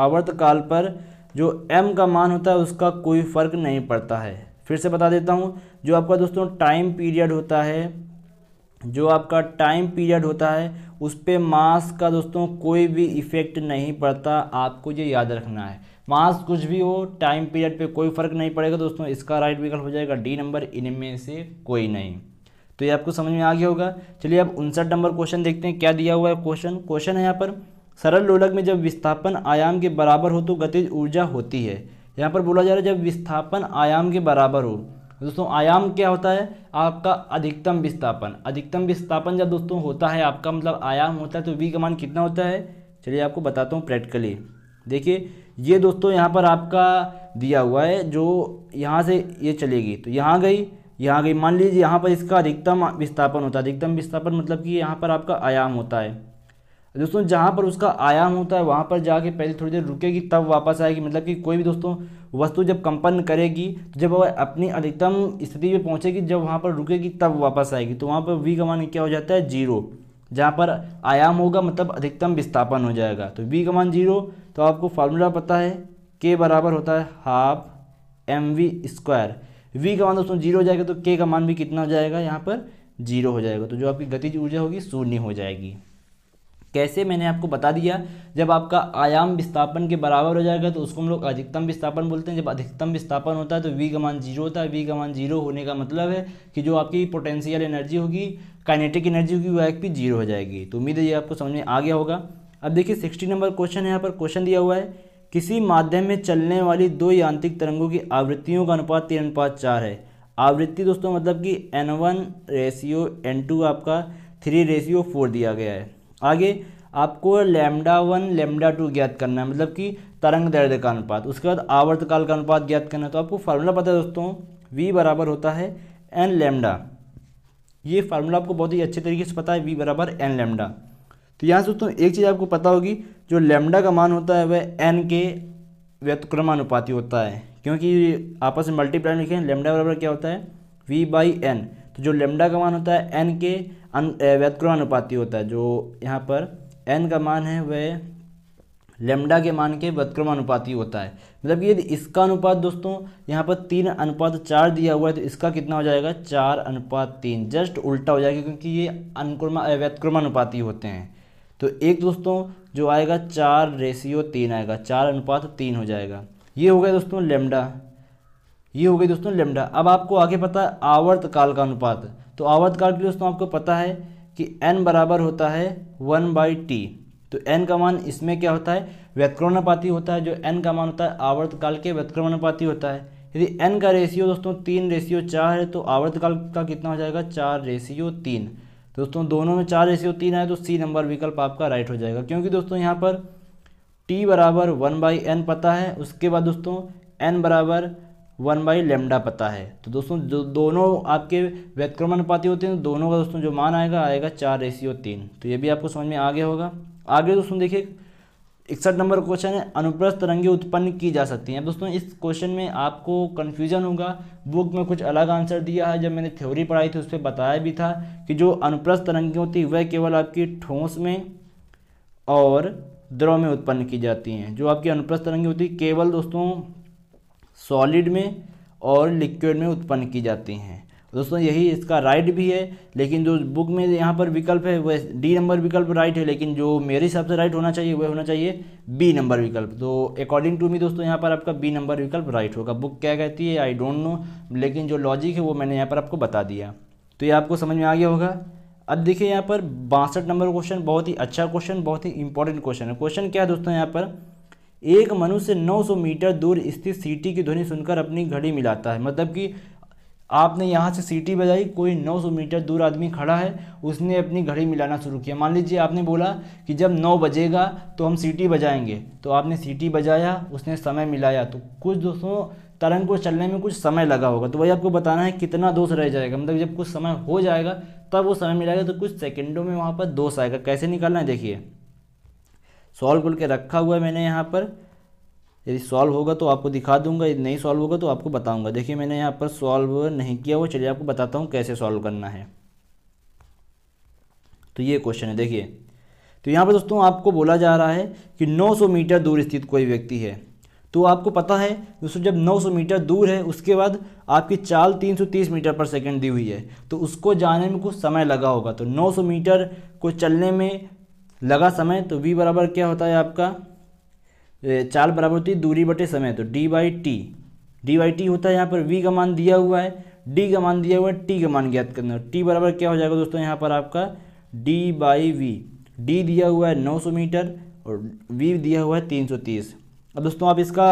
आवर्तकाल पर जो m का मान होता है उसका कोई फ़र्क नहीं पड़ता है फिर से बता देता हूँ जो आपका दोस्तों टाइम पीरियड होता है जो आपका टाइम पीरियड होता है उस पर मास का दोस्तों कोई भी इफ़ेक्ट नहीं पड़ता आपको ये याद रखना है मास कुछ भी हो टाइम पीरियड पे कोई फ़र्क नहीं पड़ेगा दोस्तों इसका राइट विकल्प हो जाएगा डी नंबर इनमें से कोई नहीं तो ये आपको समझ में आ गया होगा चलिए अब उनसठ नंबर क्वेश्चन देखते हैं क्या दिया हुआ है क्वेश्चन क्वेश्चन है यहाँ पर सरल लोलक में जब विस्थापन आयाम के बराबर हो तो गतिज ऊर्जा होती है यहाँ पर बोला जा रहा है जब विस्थापन आयाम के बराबर हो तो दोस्तों आयाम क्या होता है आपका अधिकतम विस्थापन अधिकतम विस्थापन जब दोस्तों होता है आपका मतलब आयाम होता है तो वी का मान कितना होता है चलिए आपको बताता हूँ प्रैक्टिकली देखिए ये दोस्तों यहाँ पर आपका दिया हुआ है जो यहाँ से ये चलेगी तो यहाँ गई यहाँ गई मान लीजिए यहाँ पर इसका अधिकतम विस्थापन होता है अधिकतम विस्थापन मतलब कि यहाँ पर आपका आयाम होता है दोस्तों जहाँ पर उसका आयाम होता है वहाँ पर जाके पहले थोड़ी देर रुकेगी तब वापस आएगी मतलब कि कोई भी दोस्तों वस्तु जब कंपन करेगी तो जब वह अपनी अधिकतम स्थिति में पहुँचेगी जब वहाँ पर रुकेगी तब वापस आएगी तो वहाँ पर वी का मान क्या हो जाता है जीरो जहाँ पर आयाम होगा मतलब अधिकतम विस्थापन हो जाएगा तो वी का मान जीरो तो आपको फार्मूला पता है के बराबर होता है half M V square V का मान दोस्तों जीरो हो जाएगा तो के का मान भी कितना हो जाएगा यहाँ पर जीरो हो जाएगा तो जो आपकी गतिज ऊर्जा होगी शून्य हो जाएगी कैसे मैंने आपको बता दिया जब आपका आयाम विस्थापन के बराबर हो जाएगा तो उसको हम लोग अधिकतम विस्थापन बोलते हैं जब अधिकतम विस्थापन होता है तो वी गमान जीरो होता है वी गमान जीरो होने का मतलब है कि जो आपकी पोटेंशियल एनर्जी होगी काइनेटिक एनर्जी होगी वह एक भी जीरो हो जाएगी तो उम्मीद है ये आपको समझ में आ गया होगा अब देखिए सिक्सटी नंबर क्वेश्चन है यहाँ पर क्वेश्चन दिया हुआ है किसी माध्यम में चलने वाली दो यांत्रिक तरंगों की आवृत्तियों का अनुपात तीन अनुपात चार है आवृत्ति दोस्तों मतलब कि N one ratio N two आपका थ्री रेशियो फोर दिया गया है आगे आपको लेमडा वन लेमडा टू ज्ञात करना है मतलब कि तरंग दर्द का अनुपात उसके बाद आवर्तकाल का अनुपात ज्ञात करना है तो आपको फार्मूला पता है दोस्तों वी बराबर होता है एन लेमडा ये फार्मूला आपको बहुत ही अच्छे तरीके से पता है वी बराबर एन लेमडा तो यहाँ से दोस्तों एक चीज़ आपको पता होगी जो लेमडा का मान होता है वह एन के व्यतक्रमानुपाती होता है क्योंकि आपस में मल्टीप्लाई लिखे हैं लेमडा बराबर क्या होता है वी बाई एन तो जो लेमडा का मान होता है एन के व्यतक्रमानुपाती होता है जो यहाँ पर एन का मान है वह लेमडा के मान के व्यतक्रमानुपाती होता है मतलब कि यदि इसका अनुपात दोस्तों यहाँ पर तीन अनुपात चार दिया हुआ है तो इसका कितना हो जाएगा चार अनुपात तीन जस्ट उल्टा हो जाएगा क्योंकि ये अनुक्रमा व्यतक्रमानुपाती होते हैं तो एक दोस्तों जो आएगा चार रेशियो तीन आएगा चार अनुपात तीन हो जाएगा ये हो गया दोस्तों लेमडा ये हो गई दोस्तों लेमडा अब आपको आगे पता है आवर्त काल का अनुपात तो आवर्त काल के लिए दोस्तों आपको पता है कि एन बराबर होता है वन बाई टी तो एन का मान इसमें क्या होता है व्यक्रमणपाती होता है जो एन का मान होता है आवर्त काल के व्यक्रमणपाती होता है यदि एन का रेशियो दोस्तों तीन रेशियो चार है तो आवर्त काल का कितना हो जाएगा चार रेशियो तीन तो दोस्तों दोनों में चार रेशियो तीन है तो सी नंबर विकल्प आपका राइट हो जाएगा क्योंकि दोस्तों यहाँ पर टी बराबर वन बाई एन पता है उसके बाद दोस्तों एन बराबर वन बाई लेमडा पता है तो दोस्तों जो दोनों आपके व्यक्रमण अनुपाती होते हैं तो दोनों का दोस्तों जो मान आएगा आएगा चार रेशियो तीन तो ये भी आपको समझ में आगे होगा आगे दोस्तों देखिए इकसठ नंबर क्वेश्चन है अनुप्रस्थ तरंगे उत्पन्न की जा सकती हैं दोस्तों इस क्वेश्चन में आपको कन्फ्यूजन होगा बुक में कुछ अलग आंसर दिया है जब मैंने थ्योरी पढ़ाई थी उस पर बताया भी था कि जो अनुप्रस्थ तरंगे होती वह केवल आपकी ठोस में और द्रव में उत्पन्न की जाती हैं जो आपकी अनुप्रस्थ तरंगे होती केवल दोस्तों सॉलिड में और लिक्विड में उत्पन्न की जाती हैं दोस्तों यही इसका राइट भी है लेकिन जो बुक में यहाँ पर विकल्प है वह डी नंबर विकल्प राइट है लेकिन जो मेरे हिसाब से राइट होना चाहिए वह होना चाहिए बी नंबर विकल्प तो अकॉर्डिंग टू मी दोस्तों यहाँ पर आपका बी नंबर विकल्प राइट होगा बुक क्या कहती है आई डोंट नो लेकिन जो लॉजिक है वो मैंने यहाँ पर आपको बता दिया तो ये आपको समझ में आ गया होगा अब देखिए यहाँ पर बासठ नंबर क्वेश्चन बहुत ही अच्छा क्वेश्चन बहुत ही इंपॉर्टेंट क्वेश्चन है क्वेश्चन क्या है दोस्तों यहाँ पर एक मनुष्य 900 मीटर दूर स्थित सीटी की ध्वनि सुनकर अपनी घड़ी मिलाता है मतलब कि आपने यहाँ से सीटी बजाई कोई 900 मीटर दूर आदमी खड़ा है उसने अपनी घड़ी मिलाना शुरू किया मान लीजिए आपने बोला कि जब 9 बजेगा तो हम सीटी बजाएंगे तो आपने सीटी बजाया उसने समय मिलाया तो कुछ दोस्तों तरंग को चलने में कुछ समय लगा होगा तो वही आपको बताना है कितना दोष रह जाएगा मतलब जब कुछ समय हो जाएगा तब वो समय मिलाएगा तो कुछ सेकेंडों में वहाँ पर दोष आएगा कैसे निकालना है देखिए सॉल्व करके रखा हुआ है मैंने यहाँ पर यदि सॉल्व होगा तो आपको दिखा दूंगा यदि नहीं सॉल्व होगा तो आपको बताऊंगा देखिए मैंने यहाँ पर सॉल्व नहीं किया हुआ चलिए आपको बताता हूँ कैसे सॉल्व करना है तो ये क्वेश्चन है देखिए तो यहाँ पर दोस्तों आपको बोला जा रहा है कि 900 मीटर दूर स्थित कोई व्यक्ति है तो आपको पता है दोस्तों जब 900 मीटर दूर है उसके बाद आपकी चाल 330 मीटर पर सेकंड दी हुई है तो उसको जाने में कुछ समय लगा होगा तो 900 मीटर को चलने में लगा समय तो v बराबर क्या होता है आपका चाल बराबर होती है दूरी बटे समय तो D by T D by T होता है यहाँ पर v का मान दिया हुआ है डी का मान दिया हुआ है टी का मान ज्ञात करना टी बराबर क्या हो जाएगा दोस्तों यहाँ पर आपका डी बाई वी डी दिया हुआ है 900 मीटर और वी दिया हुआ है 330 अब दोस्तों आप इसका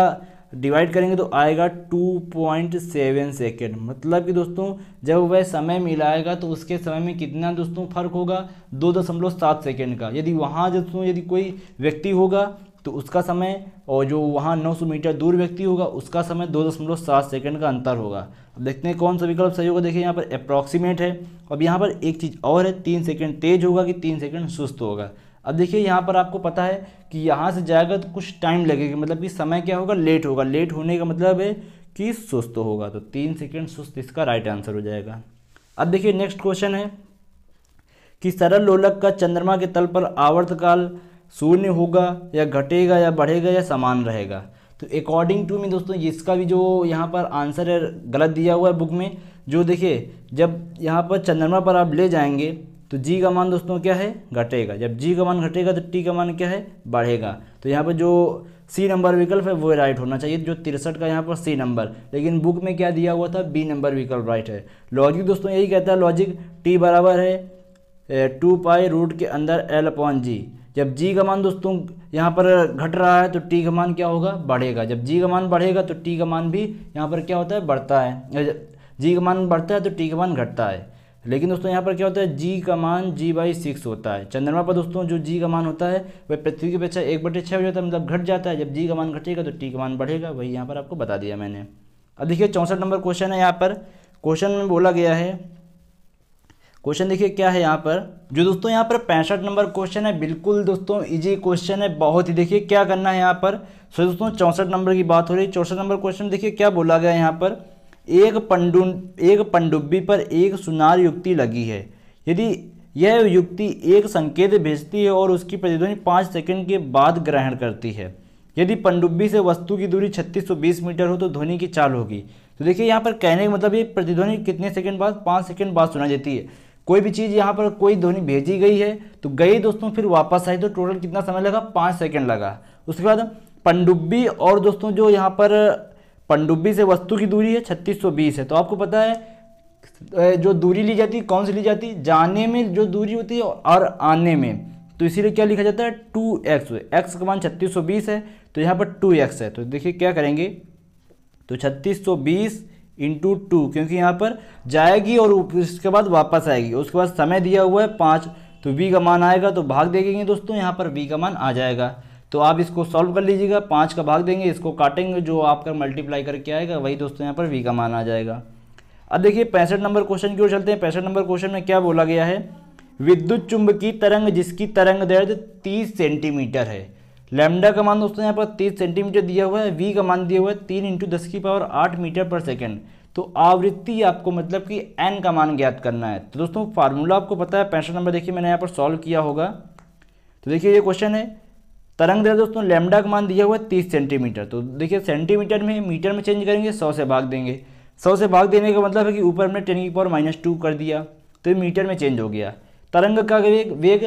डिवाइड करेंगे तो आएगा 2.7 सेकेंड मतलब कि दोस्तों जब वह समय मिलाएगा तो उसके समय में कितना दोस्तों फर्क होगा दो दशमलव सात सेकेंड का यदि वहाँ दोस्तों यदि कोई व्यक्ति होगा तो उसका समय और जो वहाँ 900 मीटर दूर व्यक्ति होगा उसका समय दो दशमलव सात सेकेंड का अंतर होगा अब देखते हैं कौन सा विकल्प सही होगा देखिए यहाँ पर अप्रॉक्सीमेट है अब यहाँ पर एक चीज़ और है तीन सेकेंड तेज होगा कि तीन सेकेंड सुस्त होगा अब देखिए यहाँ पर आपको पता है कि यहाँ से जाएगा तो कुछ टाइम लगेगा मतलब कि समय क्या होगा लेट होगा लेट होने का मतलब है कि सुस्त होगा तो तीन सेकेंड सुस्त इसका राइट आंसर हो जाएगा अब देखिए नेक्स्ट क्वेश्चन है कि सरल लोलक का चंद्रमा के तल पर आवर्तकाल शून्य होगा या घटेगा या बढ़ेगा या समान रहेगा तो अकॉर्डिंग टू मी दोस्तों इसका भी जो यहाँ पर आंसर है गलत दिया हुआ है बुक में जो देखिए जब यहाँ पर चंद्रमा पर आप ले जाएंगे तो जी का मान दोस्तों क्या है घटेगा जब जी का मान घटेगा तो टी का मान क्या है बढ़ेगा तो यहाँ पर जो सी नंबर विकल्प है वो राइट होना चाहिए जो तिरसठ का यहाँ पर सी नंबर लेकिन बुक में क्या दिया हुआ था बी नंबर विकल्प राइट है लॉजिक दोस्तों यही कहता है लॉजिक टी बराबर है टू पाई रूट के अंदर एल अपॉन जी जब जी का मान दोस्तों यहाँ पर घट रहा है तो टी का मान क्या होगा बढ़ेगा जब जी का मान बढ़ेगा तो टी का मान भी यहाँ पर क्या होता है बढ़ता है जी का मान बढ़ता है तो टी का मान घटता है लेकिन दोस्तों यहाँ पर क्या होता है जी का मान जी बाई सिक्स होता है चंद्रमा पर दोस्तों जो जी का मान होता है वह पृथ्वी की अपेक्षा एक बटे छः हो जाता है मतलब घट जाता है जब जी का मान घटेगा तो टी का मान बढ़ेगा वही यहाँ पर आपको बता दिया मैंने अब देखिए चौंसठ नंबर क्वेश्चन है यहाँ पर क्वेश्चन में बोला गया है क्वेश्चन देखिए क्या है यहाँ पर जो दोस्तों यहाँ पर पैंसठ नंबर क्वेश्चन है बिल्कुल दोस्तों इजी क्वेश्चन है बहुत ही देखिए क्या करना है यहाँ पर सो दोस्तों चौंसठ नंबर की बात हो रही है चौंसठ नंबर क्वेश्चन देखिए क्या बोला गया है यहाँ पर एक पंडु एक पंडुब्बी पर एक सुनार युक्ति लगी है यदि यह युक्ति एक संकेत भेजती है और उसकी प्रतिध्वनि पाँच सेकंड के बाद ग्रहण करती है यदि पंडुब्बी से वस्तु की दूरी 3620 मीटर हो तो ध्वनि की चाल होगी तो देखिए यहाँ पर कहने का मतलब ये प्रतिध्वनि कितने सेकंड बाद पाँच सेकंड बाद सुनाई देती है कोई भी चीज़ यहाँ पर कोई ध्वनि भेजी गई है तो गई दोस्तों फिर वापस आई तो टोटल कितना समय लगा पाँच सेकेंड लगा उसके बाद पनडुब्बी और दोस्तों जो यहाँ पर पंडुब्बी से वस्तु की दूरी है 3620 है तो आपको पता है जो दूरी ली जाती है कौन सी ली जाती है जाने में जो दूरी होती है और आने में तो इसीलिए क्या लिखा जाता है टू एक्स एक्स का मान छत्तीस सौ बीस है तो यहाँ पर टू एक्स है तो देखिए क्या करेंगे तो छत्तीस सौ बीस इंटू टू क्योंकि यहाँ पर जाएगी और उसके बाद वापस आएगी उसके बाद समय दिया हुआ है पाँच तो वी का मान आएगा तो भाग देखेंगे दोस्तों यहाँ पर वी का मान आ जाएगा तो आप इसको सॉल्व कर लीजिएगा पाँच का भाग देंगे इसको काटेंगे जो आपका मल्टीप्लाई करके आएगा वही दोस्तों यहाँ पर वी का मान आ जाएगा अब देखिए पैंसठ नंबर क्वेश्चन की ओर चलते हैं पैंसठ नंबर क्वेश्चन में क्या बोला गया है विद्युत चुंबकीय तरंग जिसकी तरंग दर्द तीस सेंटीमीटर है लैम्डा का मान दोस्तों यहाँ पर तीस सेंटीमीटर दिया हुआ है वी का मान दिया हुआ है तीन इंटू दस की पावर आठ मीटर पर सेकेंड तो आवृत्ति आपको मतलब कि एन का मान ज्ञात करना है तो दोस्तों फार्मूला आपको पता है पैंसठ नंबर देखिए मैंने यहाँ पर सॉल्व किया होगा तो देखिए ये क्वेश्चन है तरंग दैर्घ्य दोस्तों लेमडा का मान दिया हुआ है तीस सेंटीमीटर तो देखिए सेंटीमीटर में मीटर में चेंज करेंगे सौ से भाग देंगे सौ से भाग देने का मतलब है कि ऊपर हमने टेन की पावर माइनस टू कर दिया तो ये मीटर में चेंज हो गया तरंग का वेग वेग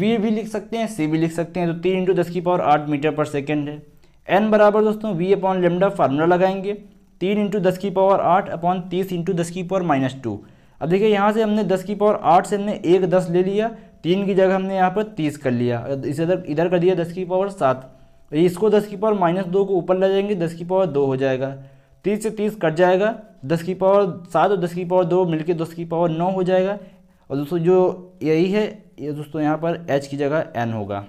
वी भी लिख सकते हैं सी भी लिख सकते हैं तो तीन इंटू दस की पावर आठ मीटर पर सेकेंड है एन बराबर दोस्तों वी अपॉन लेमडा फार्मूला लगाएंगे तीन इंटू दस की पावर आठ अपॉन तीस इंटू दस की पावर माइनस टू अब देखिए यहाँ से हमने दस की पावर आठ से हमने एक दस ले लिया तीन की जगह हमने यहाँ पर तीस कर लिया इसे इधर इधर कर दिया दस की पावर सात इसको दस की पावर माइनस दो को ऊपर ले जाएंगे दस की पावर दो हो जाएगा तीस से तीस कट जाएगा दस की पावर सात और दस की पावर दो मिलके दस की पावर नौ हो जाएगा और दोस्तों जो यही है ये दोस्तों यहाँ पर एच की जगह एन होगा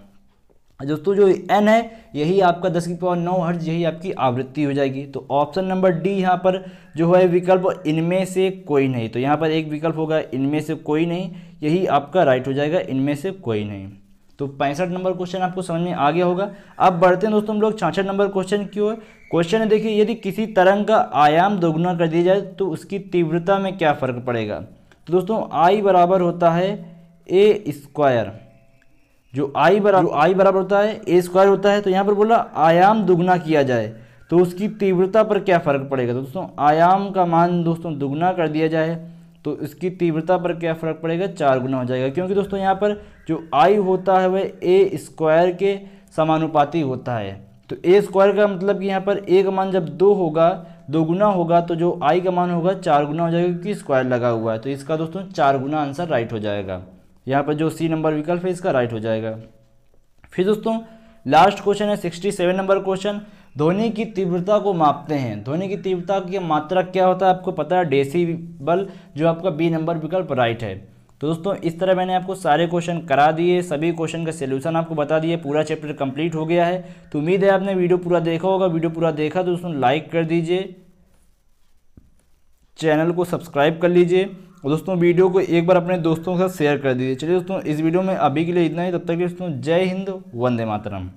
दोस्तों जो एन है यही आपका दस की पावर नौ हर्ज यही आपकी आवृत्ति हो जाएगी तो ऑप्शन नंबर डी यहाँ पर जो है विकल्प इनमें से कोई नहीं तो यहाँ पर एक विकल्प होगा इनमें से कोई नहीं यही आपका राइट हो जाएगा इनमें से कोई नहीं तो पैंसठ नंबर क्वेश्चन आपको समझ में आ गया होगा अब बढ़ते हैं दोस्तों हम लोग छाछठ नंबर क्वेश्चन क्यों है क्वेश्चन है देखिए यदि किसी तरंग का आयाम दोगुना कर दिया जाए तो उसकी तीव्रता में क्या फ़र्क पड़ेगा तो दोस्तों आई बराबर होता है ए स्क्वायर जो आई बराबर आई बराबर होता है ए स्क्वायर होता है तो यहाँ पर बोला आयाम दुगना किया जाए तो उसकी तीव्रता पर क्या फ़र्क पड़ेगा तो दोस्तों आयाम का मान दोस्तों दुगना कर दिया जाए तो इसकी तीव्रता पर क्या फ़र्क पड़ेगा चार गुना हो जाएगा क्योंकि दोस्तों यहाँ पर जो आई होता है वह ए स्क्वायर के समानुपाती होता है तो ए स्क्वायर का मतलब कि यहाँ पर ए का मान जब दो होगा दो गुना होगा तो जो आई का मान होगा चार गुना हो जाएगा क्योंकि स्क्वायर लगा हुआ है तो इसका दोस्तों चार गुना आंसर राइट हो जाएगा यहाँ पर जो सी नंबर विकल्प है इसका राइट हो जाएगा फिर दोस्तों लास्ट क्वेश्चन है सिक्सटी सेवन नंबर क्वेश्चन ध्वनि की तीव्रता को मापते हैं ध्वनि की तीव्रता की मात्रा क्या होता है आपको पता है डेसीबल जो आपका बी नंबर विकल्प राइट है तो दोस्तों इस तरह मैंने आपको सारे क्वेश्चन करा दिए सभी क्वेश्चन का सलूशन आपको बता दिए पूरा चैप्टर कंप्लीट हो गया है तो उम्मीद है आपने वीडियो पूरा देखा होगा वीडियो पूरा देखा तो दोस्तों लाइक कर दीजिए चैनल को सब्सक्राइब कर लीजिए दोस्तों वीडियो को एक बार अपने दोस्तों के साथ शेयर कर दीजिए चलिए दोस्तों इस वीडियो में अभी के लिए इतना ही तब तक दोस्तों जय हिंद वंदे मातरम